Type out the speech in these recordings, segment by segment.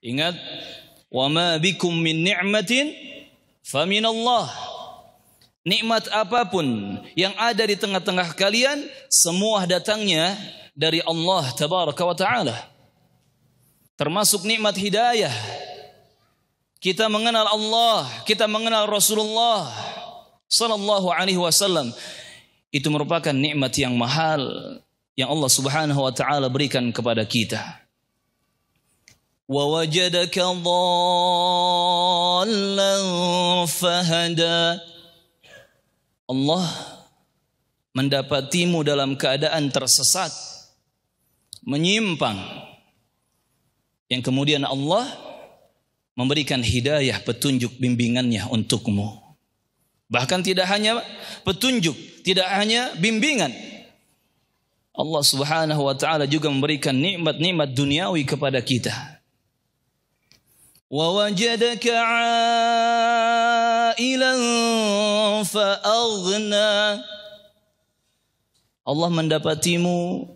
Ingat, wa ma bikum min ni'matin Allah. Nikmat apapun yang ada di tengah-tengah kalian semua datangnya dari Allah tabaraka wa taala. Termasuk nikmat hidayah. Kita mengenal Allah, kita mengenal Rasulullah sallallahu alaihi wasallam. Itu merupakan nikmat yang mahal yang Allah Subhanahu wa taala berikan kepada kita. ووجدك ضالا فهدى Allah mendapatimu dalam keadaan tersesat menyimpang yang kemudian Allah memberikan hidayah petunjuk bimbingannya untukmu bahkan tidak hanya petunjuk tidak hanya bimbingan Allah Subhanahu wa taala juga memberikan nikmat-nikmat duniawi kepada kita ووجدك عائلا فأغنى Allah mendapatimu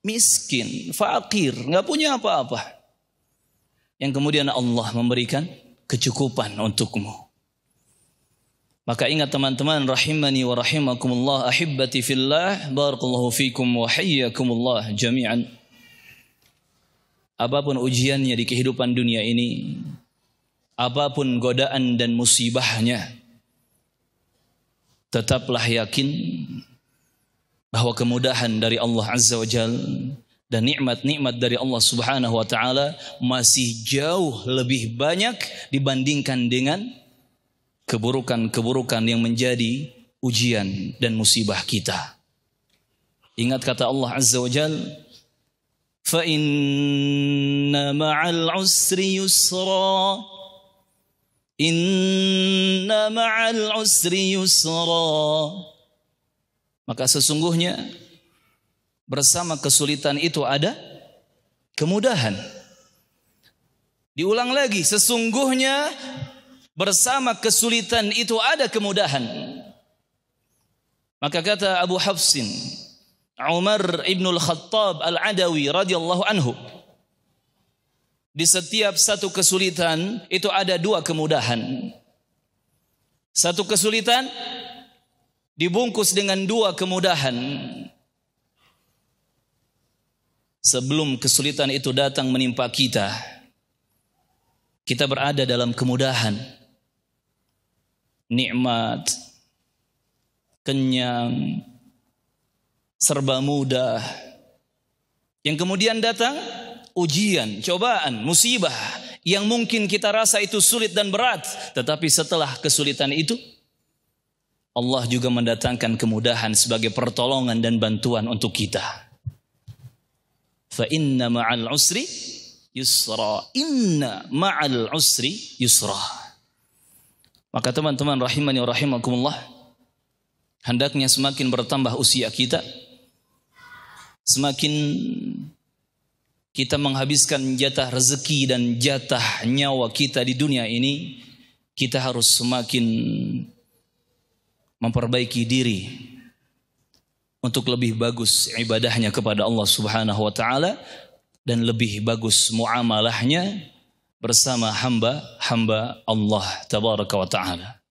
miskin, fakir, nggak punya apa-apa. Yang kemudian Allah memberikan kecukupan untukmu. Maka ingat teman-teman rahimani wa rahimakumullah ahibbati fillah barakallahu fikum wa hayyakumullah jami'an apapun ujiannya di kehidupan dunia ini, apapun godaan dan musibahnya, tetaplah yakin bahwa kemudahan dari Allah Azza wa Jal dan nikmat-nikmat dari Allah Subhanahu wa taala masih jauh lebih banyak dibandingkan dengan keburukan-keburukan yang menjadi ujian dan musibah kita. Ingat kata Allah Azza wa Jalla فإن مع العسر يسرا إن مع العسر يسرا Maka sesungguhnya bersama kesulitan itu ada kemudahan. Diulang lagi, sesungguhnya bersama kesulitan itu ada kemudahan. Maka kata Abu Hafsin, Umar ibnul Khattab al-Adawi radhiyallahu anhu. Di setiap satu kesulitan itu ada dua kemudahan. Satu kesulitan dibungkus dengan dua kemudahan. Sebelum kesulitan itu datang menimpa kita, kita berada dalam kemudahan. Nikmat, kenyang, serba mudah. Yang kemudian datang ujian, cobaan, musibah yang mungkin kita rasa itu sulit dan berat, tetapi setelah kesulitan itu Allah juga mendatangkan kemudahan sebagai pertolongan dan bantuan untuk kita. Fa inna ma'al usri yusra. Inna ma'al usri yusra. Maka teman-teman rahimani wa rahimakumullah, hendaknya semakin bertambah usia kita, semakin kita menghabiskan jatah rezeki dan jatah nyawa kita di dunia ini, kita harus semakin memperbaiki diri untuk lebih bagus ibadahnya kepada Allah Subhanahu wa taala dan lebih bagus muamalahnya bersama hamba-hamba Allah tabaraka wa taala.